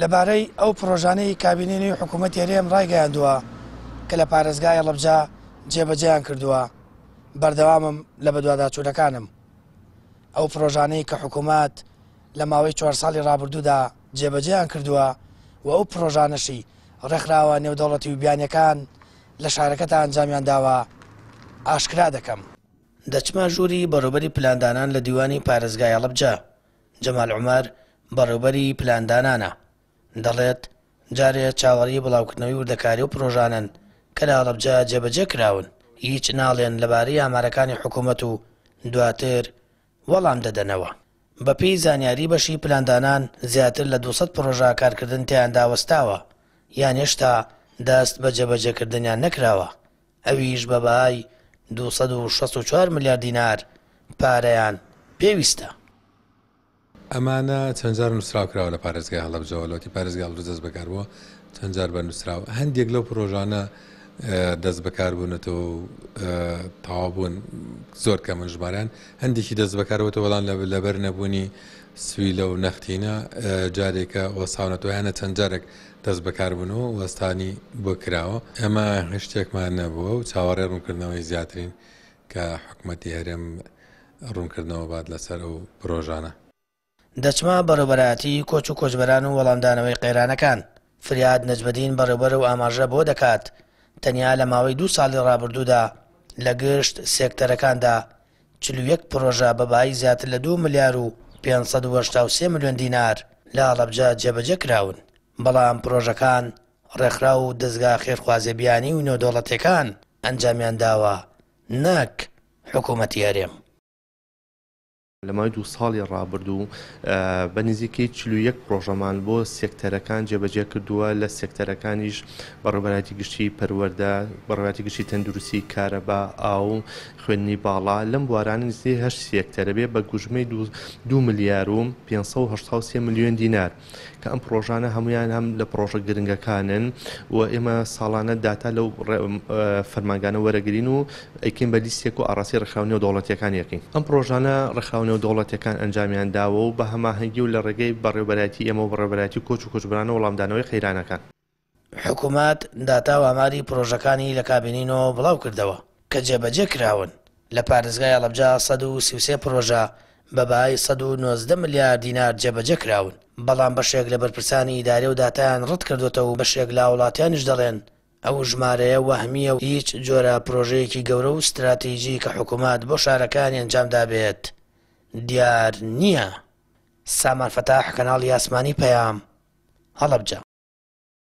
لەبارەی ئەو پرۆژانەی کابینێنی حکوومەتی هەرێم ڕایگەیاندووە کە لە پارێزگایە لەبجا جێبەجیان کردووە بەردەوامم لە بەدوواداچوونەکانم ئەو پرۆژانەی کە حکوومەت لە ماوەی چوار ساڵی ڕابردوودا جێبەجیان کردووە و ئەو پرۆژانەشی ڕێکخراوە نێودەوڵەتی و بیانیەکان لە شارەکەتە ئەنجامیان داوە ئاشکرا دەکەم دەچما ژووری بەڕوبەری پلاندانان لە دیوانی پارێزگایە لەبجا جەمال عمەر بەڕوبەری پلاندانانە دەڵێت جارێ چاوەڕی بڵاوکردنەوەی وردەکاری و پرۆژانن کە لە ئەڵەبجا جێبەجێ کراون هیچ ناڵێن لەبارەی ئامارەکانی حکوومەت و دواتر وەڵام دەدەنەوە بەپی زانیاری بەشی پلاندانان زیاتر لە 200 پرۆژا کارکردن تیان داوەستاوە یان هێشتا دەست بە جەبەجەکردنیان نەکراوە ئەویش بەبای 264 میلیارد دینار پارەیان پێویستە ئەمانە چەندجار نووسراکراوە لە پارێزگای هەڵب جەوەلەتی پارێزگال دەست بەکارەوە چەندجار بە نووسراوە هەندێک لەو پرۆژانە دەست بەکاربوونەوە تاوابوون زۆر کەمە ژماران هەندێکی دەست بەکارەوەتە وەڵان لەبەر نەبوونی سوی لەو نەختینە جارێکە وەساونەتەوە هەنە چەند جارێک دەست بەکاربوونەوە وەستانی بۆ کراوە ئەمە هشتێکمان نەبووە و چاوەڕێ ڕوونکردنەوەی زیاترین کە حکوومەتی هەرێم ڕوونکردنەوە بعد لەسەر و پرۆژانە دەچما بەڕوبەتی کۆچ و کۆچبەران و وەڵامدانەوەی قەیرانەکان فریاد نەجبدین بەڕێبەر و ئاماژە بۆ دەکات تەنیا لە ماوەی دو ساڵی ڕابردوودا لە گشت سێکتەرەکاندا چلوەک پرۆژە بەبایی زیاتر لە دو ملیار و 583 میلیۆن دینار لە ئاڵەبجا جێبەجە کراون بەڵام پرۆژەکان ڕێکخرا و دەستگا خێرخوازیبیانی و نۆدۆڵەتەکان ئەنجامیان داوە نەک حکوومەتی یاریێم لەمای دوو ساڵی ڕابردوو بە نزیکەی چلو یەک پرۆژەمان بۆ سێکتەرەکان جێبەجێ کردووە لە سێکتەرەکانیش بەڕێبەتی گشتی پەروەەردە بەڕێبەتی گشتی تەندروستی کارەبا ئاو خوێندنی باڵا لەم بواران نزی هە سێکتەرە بێ بە گوژمەی دو ملیار و 5 میلیۆن دینار کە ئەم پرۆژانە هەمویان هەم لە پرۆژە گرنگەکانن و ئێمە ساڵانە داتا لەو فەرمانگانە وەرەگرین و ئەیکین بە لیستێک و ئاراسی ڕخاونی و دەوڵەتیەکان یەکەین ئەم پرۆژانە ڕخاون نێو دەوڵەتەکان ئەنجامیان داوە و بە هەماهنگگی و لە ڕێگەی بەڕێبەتی ئەمە و بەڕێبەتی کۆچ و کۆچبرانە وەڵامدانەوەی خەیرانەکان حکوومەت داتا و ئاماری پرۆژەکانی لە کابینینەوە بڵاو کردەوە کە جێبەجێ کراون لە پارێزگای ئەڵبجا 1930 پرۆژە بەبای 1990 ملیارد دینار جێبەجە کراون بەڵام بەشێک لە بەرپرسانی ئیدارێ و داتایان ڕەت کردوتە و بەشێک لا وڵاتیانش دەڵێن ئەو ژمارەیە وەهمیە و هیچ جۆرە پرۆژەیەکی گەورە و استراتیژی کە حکوومەت بۆ شارەکانی ئەنجام دابێت دیار نییە سامان فەتاح کەناڵی ئاسمانی پەیام هەڵەبجە